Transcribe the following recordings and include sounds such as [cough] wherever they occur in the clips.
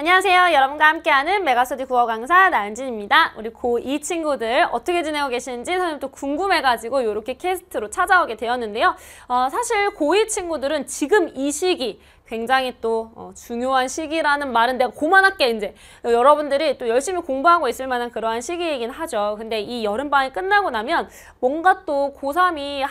안녕하세요. 여러분과 함께하는 메가스터디 국어 강사 나은진입니다. 우리 고2 친구들 어떻게 지내고 계시는지 선생님 또 궁금해가지고 이렇게 캐스트로 찾아오게 되었는데요. 어, 사실 고2 친구들은 지금 이 시기 굉장히 또 어, 중요한 시기라는 말은 내가 고만할게 이제 여러분들이 또 열심히 공부하고 있을 만한 그러한 시기이긴 하죠. 근데 이 여름방이 학 끝나고 나면 뭔가 또 고3이 한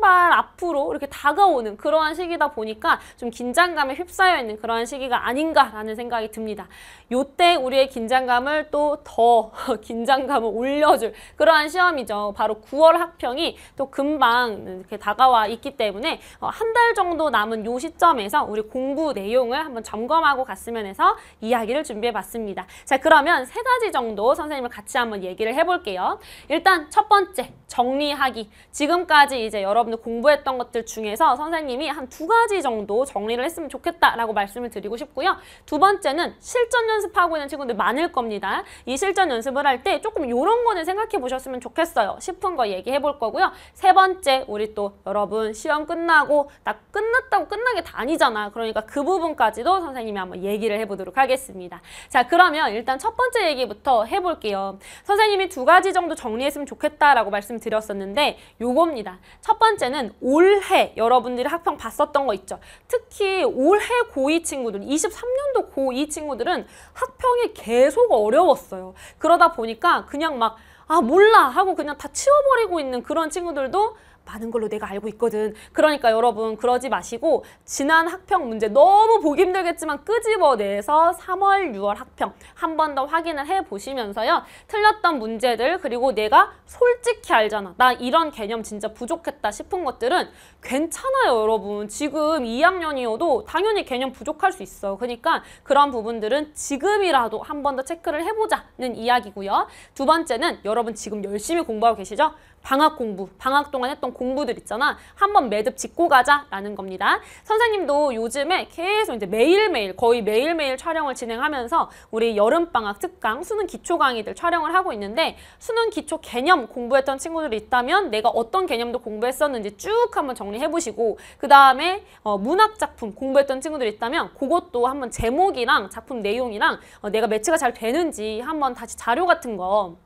한발 앞으로 이렇게 다가오는 그러한 시기다 보니까 좀 긴장감에 휩싸여 있는 그러한 시기가 아닌가라는 생각이 듭니다. 요때 우리의 긴장감을 또 더 [laughs] 긴장감을 올려줄 그러한 시험이죠. 바로 9월 학평이 또 금방 이렇게 다가와 있기 때문에 어, 한달 정도 남은 요 시점에서 우리 공부 내용을 한번 점검하고 갔으면 해서 이야기를 준비해 봤습니다. 자 그러면 세 가지 정도 선생님을 같이 한번 얘기를 해볼게요. 일단 첫 번째 정리하기 지금까지 이제 여러분 여러분들 공부했던 것들 중에서 선생님이 한 두 가지 정도 정리를 했으면 좋겠다라고 말씀을 드리고 싶고요. 두 번째는 실전 연습하고 있는 친구들 많을 겁니다. 이 실전 연습을 할 때 조금 이런 거는 생각해 보셨으면 좋겠어요. 싶은 거 얘기해 볼 거고요. 세 번째 우리 또 여러분 시험 끝나고 나 끝났다고 끝나게 다니잖아. 그러니까 그 부분까지도 선생님이 한번 얘기를 해보도록 하겠습니다. 자 그러면 일단 첫 번째 얘기부터 해볼게요. 선생님이 두 가지 정도 정리했으면 좋겠다라고 말씀드렸었는데 요겁니다. 첫 번째 번째는 올해 여러분들이 학평 봤었던 거 있죠. 특히 올해 고2 친구들, 23년도 고2 친구들은 학평이 계속 어려웠어요. 그러다 보니까 그냥 막 아 몰라 하고 그냥 다 치워버리고 있는 그런 친구들도 많은 걸로 내가 알고 있거든. 그러니까 여러분 그러지 마시고 지난 학평 문제 너무 보기 힘들겠지만 끄집어내서 3월, 6월 학평 한 번 더 확인을 해보시면서요. 틀렸던 문제들 그리고 내가 솔직히 알잖아. 나 이런 개념 진짜 부족했다 싶은 것들은 괜찮아요 여러분. 지금 2학년이어도 당연히 개념 부족할 수 있어. 그러니까 그런 부분들은 지금이라도 한 번 더 체크를 해보자는 이야기고요. 두 번째는 여러분 지금 열심히 공부하고 계시죠? 방학 공부, 방학 동안 했던 공부들 있잖아. 한번 매듭 짓고 가자라는 겁니다. 선생님도 요즘에 계속 이제 매일매일 거의 매일매일 촬영을 진행하면서 우리 여름방학 특강 수능 기초 강의들 촬영을 하고 있는데 수능 기초 개념 공부했던 친구들이 있다면 내가 어떤 개념도 공부했었는지 쭉 한번 정리해보시고 그 다음에 어, 문학 작품 공부했던 친구들이 있다면 그것도 한번 제목이랑 작품 내용이랑 어, 내가 매치가 잘 되는지 한번 다시 자료 같은 거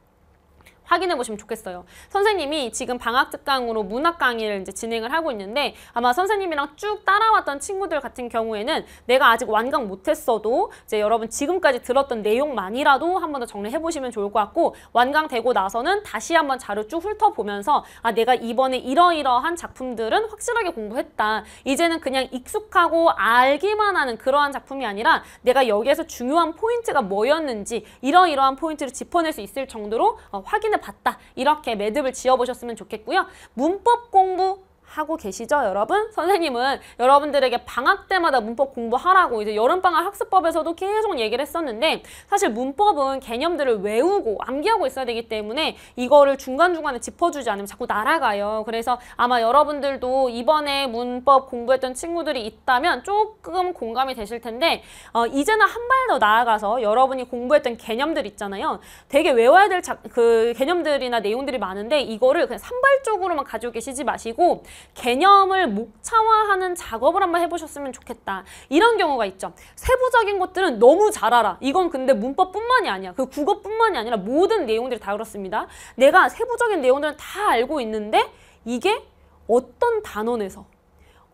확인해 보시면 좋겠어요. 선생님이 지금 방학 특강으로 문학 강의를 이제 진행을 하고 있는데 아마 선생님이랑 쭉 따라왔던 친구들 같은 경우에는 내가 아직 완강 못했어도 이제 여러분 지금까지 들었던 내용만이라도 한 번 더 정리해 보시면 좋을 것 같고 완강되고 나서는 다시 한 번 자료 쭉 훑어보면서 아 내가 이번에 이러이러한 작품들은 확실하게 공부했다. 이제는 그냥 익숙하고 알기만 하는 그러한 작품이 아니라 내가 여기에서 중요한 포인트가 뭐였는지 이러이러한 포인트를 짚어낼 수 있을 정도로 어, 확인해 봤다. 이렇게 매듭을 지어보셨으면 좋겠고요. 문법 공부 하고 계시죠, 여러분? 선생님은 여러분들에게 방학 때마다 문법 공부하라고 이제 여름방학 학습법에서도 계속 얘기를 했었는데 사실 문법은 개념들을 외우고 암기하고 있어야 되기 때문에 이거를 중간중간에 짚어주지 않으면 자꾸 날아가요. 그래서 아마 여러분들도 이번에 문법 공부했던 친구들이 있다면 조금 공감이 되실 텐데 어, 이제는 한 발 더 나아가서 여러분이 공부했던 개념들 있잖아요. 되게 외워야 될 그 개념들이나 내용들이 많은데 이거를 그냥 산발적으로만 가지고 계시지 마시고 개념을 목차화하는 작업을 한번 해보셨으면 좋겠다. 이런 경우가 있죠. 세부적인 것들은 너무 잘 알아. 이건 근데 문법뿐만이 아니야. 그 국어뿐만이 아니라 모든 내용들이 다 그렇습니다. 내가 세부적인 내용들은 다 알고 있는데 이게 어떤 단원에서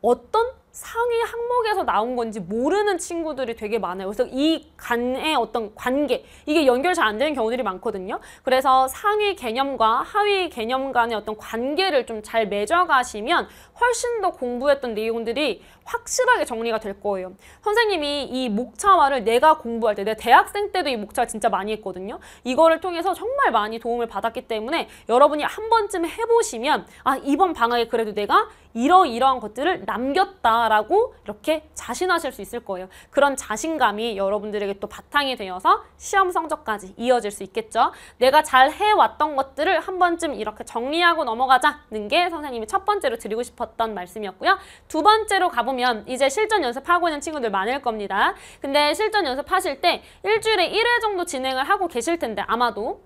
어떤 상위 항목에서 나온 건지 모르는 친구들이 되게 많아요. 그래서 이 간의 어떤 관계, 이게 연결 잘 안 되는 경우들이 많거든요. 그래서 상위 개념과 하위 개념 간의 어떤 관계를 좀 잘 맺어가시면 훨씬 더 공부했던 내용들이 확실하게 정리가 될 거예요. 선생님이 이 목차화를 내가 공부할 때, 내 대학생 때도 이 목차 진짜 많이 했거든요. 이거를 통해서 정말 많이 도움을 받았기 때문에 여러분이 한 번쯤 해보시면 아, 이번 방학에 그래도 내가 이러이러한 것들을 남겼다라고 이렇게 자신하실 수 있을 거예요. 그런 자신감이 여러분들에게 또 바탕이 되어서 시험 성적까지 이어질 수 있겠죠. 내가 잘 해왔던 것들을 한 번쯤 이렇게 정리하고 넘어가자는 게 선생님이 첫 번째로 드리고 싶었던 말씀이었고요. 두 번째로 가보면 이제 실전 연습하고 있는 친구들 많을 겁니다. 근데 실전 연습하실 때 일주일에 1회 정도 진행을 하고 계실 텐데 아마도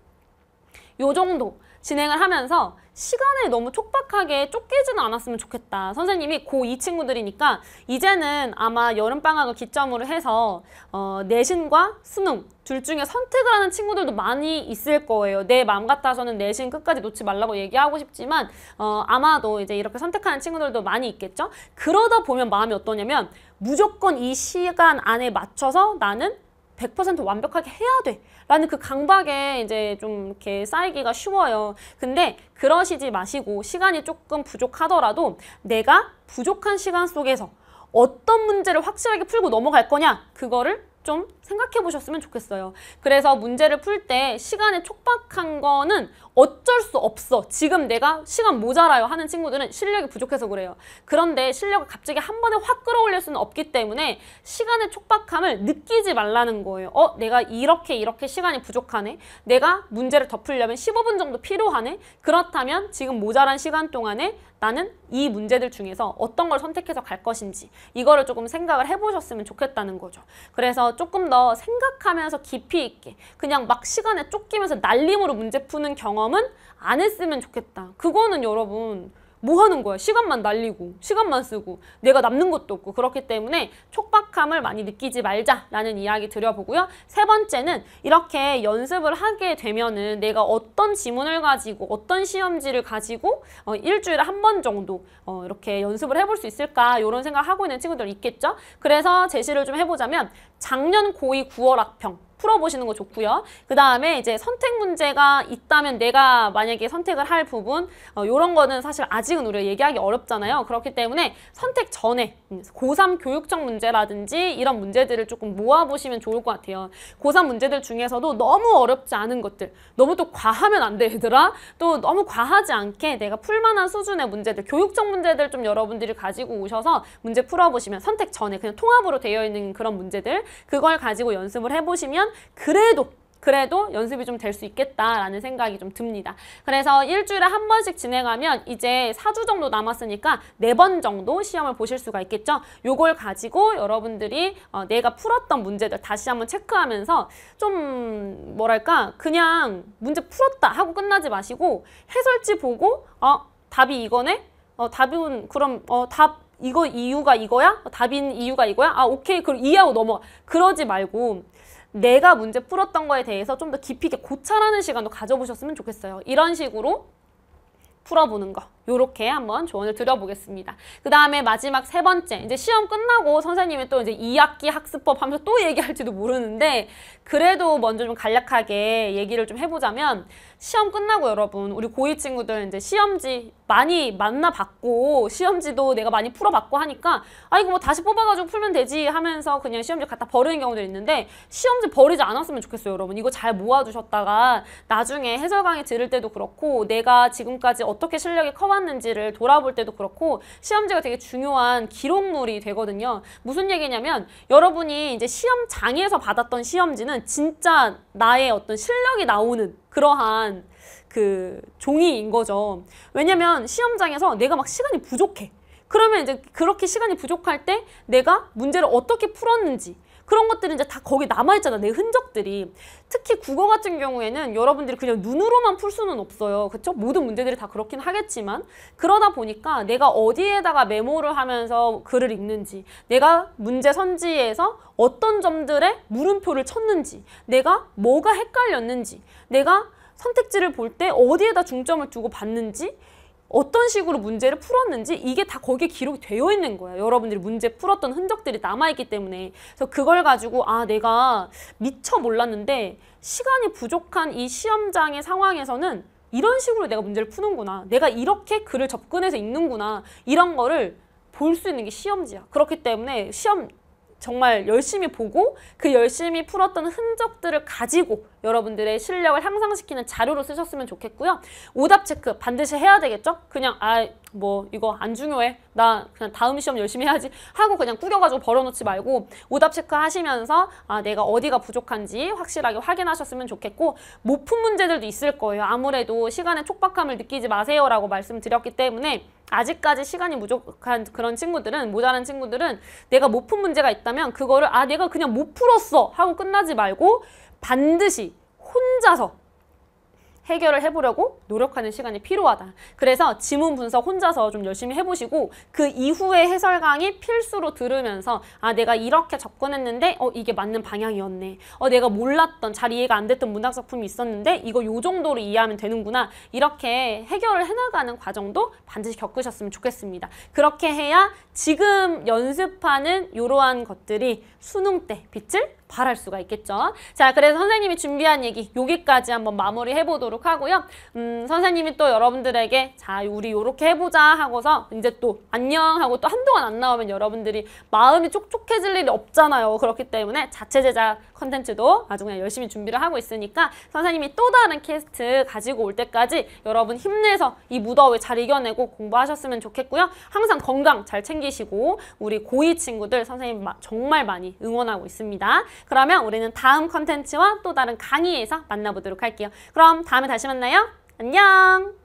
요 정도 진행을 하면서 시간을 너무 촉박하게 쫓기지는 않았으면 좋겠다. 선생님이 고2 친구들이니까 이제는 아마 여름방학을 기점으로 해서 어, 내신과 수능 둘 중에 선택을 하는 친구들도 많이 있을 거예요. 내 마음 같아서는 내신 끝까지 놓지 말라고 얘기하고 싶지만 어, 아마도 이제 이렇게 선택하는 친구들도 많이 있겠죠. 그러다 보면 마음이 어떠냐면 무조건 이 시간 안에 맞춰서 나는 100% 완벽하게 해야 돼. 라는 그 강박에 이제 좀 이렇게 쌓이기가 쉬워요. 근데 그러시지 마시고 시간이 조금 부족하더라도 내가 부족한 시간 속에서 어떤 문제를 확실하게 풀고 넘어갈 거냐 그거를 좀 생각해 보셨으면 좋겠어요. 그래서 문제를 풀 때 시간에 촉박한 거는 어쩔 수 없어. 지금 내가 시간 모자라요 하는 친구들은 실력이 부족해서 그래요. 그런데 실력을 갑자기 한 번에 확 끌어올릴 수는 없기 때문에 시간의 촉박함을 느끼지 말라는 거예요. 어, 내가 이렇게 이렇게 시간이 부족하네. 내가 문제를 덮으려면 15분 정도 필요하네. 그렇다면 지금 모자란 시간 동안에 나는 이 문제들 중에서 어떤 걸 선택해서 갈 것인지 이거를 조금 생각을 해보셨으면 좋겠다는 거죠. 그래서 조금 더 생각하면서 깊이 있게 그냥 막 시간에 쫓기면서 날림으로 문제 푸는 경험 경험은 안 했으면 좋겠다. 그거는 여러분 뭐 하는 거야? 시간만 날리고 시간만 쓰고 내가 남는 것도 없고 그렇기 때문에 촉박함을 많이 느끼지 말자라는 이야기 드려보고요. 세 번째는 이렇게 연습을 하게 되면은 내가 어떤 지문을 가지고 어떤 시험지를 가지고 어, 일주일에 한 번 정도 어, 이렇게 연습을 해볼 수 있을까 이런 생각하고 있는 친구들 있겠죠? 그래서 제시를 좀 해보자면 작년 고2 9월 학평 풀어보시는 거 좋고요. 그 다음에 이제 선택 문제가 있다면 내가 만약에 선택을 할 부분 어, 이런 거는 사실 아직은 우리가 얘기하기 어렵잖아요. 그렇기 때문에 선택 전에 음, 고3 교육적 문제라든지 이런 문제들을 조금 모아보시면 좋을 것 같아요. 고3 문제들 중에서도 너무 어렵지 않은 것들 너무 또 과하면 안 돼, 얘들아. 또 너무 과하지 않게 내가 풀만한 수준의 문제들 교육적 문제들 좀 여러분들이 가지고 오셔서 문제 풀어보시면 선택 전에 그냥 통합으로 되어 있는 그런 문제들 그걸 가지고 연습을 해보시면 그래도 그래도 연습이 좀 될 수 있겠다라는 생각이 좀 듭니다. 그래서 일주일에 한 번씩 진행하면 이제 사주 정도 남았으니까 네 번 정도 시험을 보실 수가 있겠죠. 요걸 가지고 여러분들이 어, 내가 풀었던 문제들 다시 한번 체크하면서 좀 뭐랄까 그냥 문제 풀었다 하고 끝나지 마시고 해설지 보고 어 답이 이거네? 어 답은 그럼 어답 이거 이유가 이거야? 답인 이유가 이거야? 아 오케이 그럼 이해하고 넘어 그러지 말고 내가 문제 풀었던 거에 대해서 좀 더 깊이 있게 고찰하는 시간도 가져보셨으면 좋겠어요. 이런 식으로 풀어보는 거. 요렇게 한번 조언을 드려보겠습니다. 그 다음에 마지막 세 번째 이제 시험 끝나고 선생님이 또 이제 2학기 학습법 하면서 또 얘기할지도 모르는데 그래도 먼저 좀 간략하게 얘기를 좀 해보자면 시험 끝나고 여러분 우리 고2 친구들 이제 시험지 많이 만나봤고 시험지도 내가 많이 풀어봤고 하니까 아 이거 뭐 다시 뽑아가지고 풀면 되지 하면서 그냥 시험지 갖다 버리는 경우도 있는데 시험지 버리지 않았으면 좋겠어요 여러분 이거 잘 모아두셨다가 나중에 해설 강의 들을 때도 그렇고 내가 지금까지 어떻게 실력이 커 써왔는지를 돌아볼 때도 그렇고 시험지가 되게 중요한 기록물이 되거든요. 무슨 얘기냐면 여러분이 이제 시험장에서 받았던 시험지는 진짜 나의 어떤 실력이 나오는 그러한 그 종이인 거죠. 왜냐면 시험장에서 내가 막 시간이 부족해. 그러면 이제 그렇게 시간이 부족할 때 내가 문제를 어떻게 풀었는지 그런 것들이 이제 다 거기 남아있잖아. 내 흔적들이. 특히 국어 같은 경우에는 여러분들이 그냥 눈으로만 풀 수는 없어요. 그쵸? 모든 문제들이 다 그렇긴 하겠지만 그러다 보니까 내가 어디에다가 메모를 하면서 글을 읽는지 내가 문제 선지에서 어떤 점들에 물음표를 쳤는지 내가 뭐가 헷갈렸는지 내가 선택지를 볼 때 어디에다 중점을 두고 봤는지 어떤 식으로 문제를 풀었는지 이게 다 거기에 기록이 되어 있는 거야. 여러분들이 문제 풀었던 흔적들이 남아있기 때문에. 그래서 그걸 가지고 아 내가 미처 몰랐는데 시간이 부족한 이 시험장의 상황에서는 이런 식으로 내가 문제를 푸는구나. 내가 이렇게 글을 접근해서 읽는구나. 이런 거를 볼 수 있는 게 시험지야. 그렇기 때문에 시험 정말 열심히 보고 그 열심히 풀었던 흔적들을 가지고 여러분들의 실력을 향상시키는 자료로 쓰셨으면 좋겠고요. 오답 체크 반드시 해야 되겠죠? 그냥 아 뭐 이거 안 중요해. 나 그냥 다음 시험 열심히 해야지 하고 그냥 꾸겨가지고 벌어놓지 말고 오답 체크 하시면서 아 내가 어디가 부족한지 확실하게 확인하셨으면 좋겠고 못 푼 문제들도 있을 거예요. 아무래도 시간의 촉박함을 느끼지 마세요라고 말씀드렸기 때문에 아직까지 시간이 부족한 그런 친구들은 모자란 친구들은 내가 못 푼 문제가 있다면 그거를 아 내가 그냥 못 풀었어 하고 끝나지 말고 반드시 혼자서 해결을 해보려고 노력하는 시간이 필요하다. 그래서 지문 분석 혼자서 좀 열심히 해보시고 그 이후에 해설 강의 필수로 들으면서 아 내가 이렇게 접근했는데 어 이게 맞는 방향이었네. 어 내가 몰랐던 잘 이해가 안 됐던 문학 작품이 있었는데 이거 요 정도로 이해하면 되는구나. 이렇게 해결을 해나가는 과정도 반드시 겪으셨으면 좋겠습니다. 그렇게 해야 지금 연습하는 이러한 것들이 수능 때 빛을 바랄 수가 있겠죠. 자, 그래서 선생님이 준비한 얘기 여기까지 한번 마무리해 보도록 하고요. 음, 선생님이 또 여러분들에게 자, 우리 요렇게 해보자 하고서 이제 또 안녕 하고 또 한동안 안 나오면 여러분들이 마음이 촉촉해질 일이 없잖아요. 그렇기 때문에 자체 제작 컨텐츠도 아주 그냥 열심히 준비를 하고 있으니까 선생님이 또 다른 캐스트 가지고 올 때까지 여러분 힘내서 이 무더위 잘 이겨내고 공부하셨으면 좋겠고요. 항상 건강 잘 챙기시고 우리 고2 친구들 선생님 정말 많이 응원하고 있습니다. 그러면 우리는 다음 컨텐츠와 또 다른 강의에서 만나보도록 할게요. 그럼 다음에 다시 만나요. 안녕!